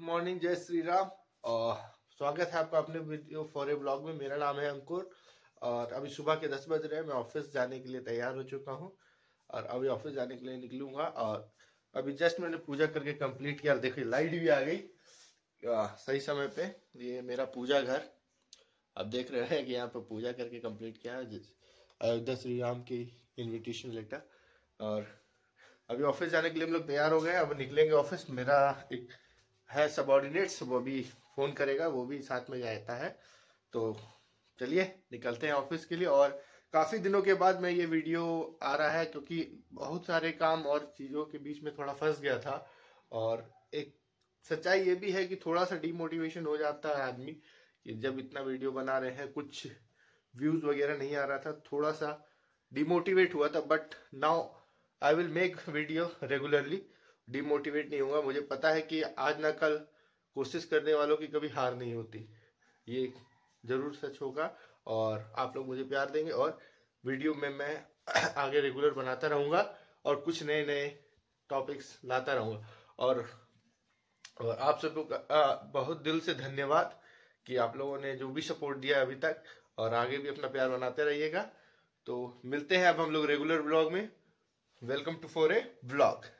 good morning जय श्री राम और स्वागत है आपका अपने वीडियो फॉर ए ब्लॉग में मेरा नाम है अंकुर और अभी सुबह के दस बज रहे हैं मैं ऑफिस जाने के लिए तैयार हो चुका हूं और अभी ऑफिस जाने के लिए निकलूंगा और अभी जस्ट मैंने पूजा करके कंप्लीट किया देखिए लाइट भी आ गई आ, uh, सही समय पे ये मेरा पूजा घर अब देख रहे हैं कि यहाँ पर पूजा करके कम्प्लीट किया है अयोध्या uh, श्री राम की इन्विटेशन लेटर और अभी ऑफिस जाने के लिए हम लोग तैयार हो गए अब निकलेंगे ऑफिस मेरा एक है सबॉर्डिनेट्स वो भी फ़ोन करेगा वो भी साथ में जाता है तो चलिए निकलते हैं ऑफिस के लिए और काफ़ी दिनों के बाद मैं ये वीडियो आ रहा है क्योंकि बहुत सारे काम और चीज़ों के बीच में थोड़ा फंस गया था और एक सच्चाई ये भी है कि थोड़ा सा डीमोटिवेशन हो जाता है आदमी कि जब इतना वीडियो बना रहे हैं कुछ व्यूज़ वगैरह नहीं आ रहा था थोड़ा सा डिमोटिवेट हुआ था but now I will make video regularly demotivate नहीं होगा मुझे पता है कि आज ना कल कोशिश करने वालों की कभी हार नहीं होती ये जरूर सच होगा और आप लोग मुझे प्यार देंगे और वीडियो में मैं आगे रेगुलर बनाता रहूँगा और कुछ नए नए टॉपिक्स लाता रहूँगा और और आप सब लोग बहुत दिल से धन्यवाद कि आप लोगों ने जो भी सपोर्ट दिया अभी तक और आगे भी अपना प्यार बनाते रहिएगा तो मिलते हैं अब हम लोग रेगुलर ब्लॉग में welcome to for a blog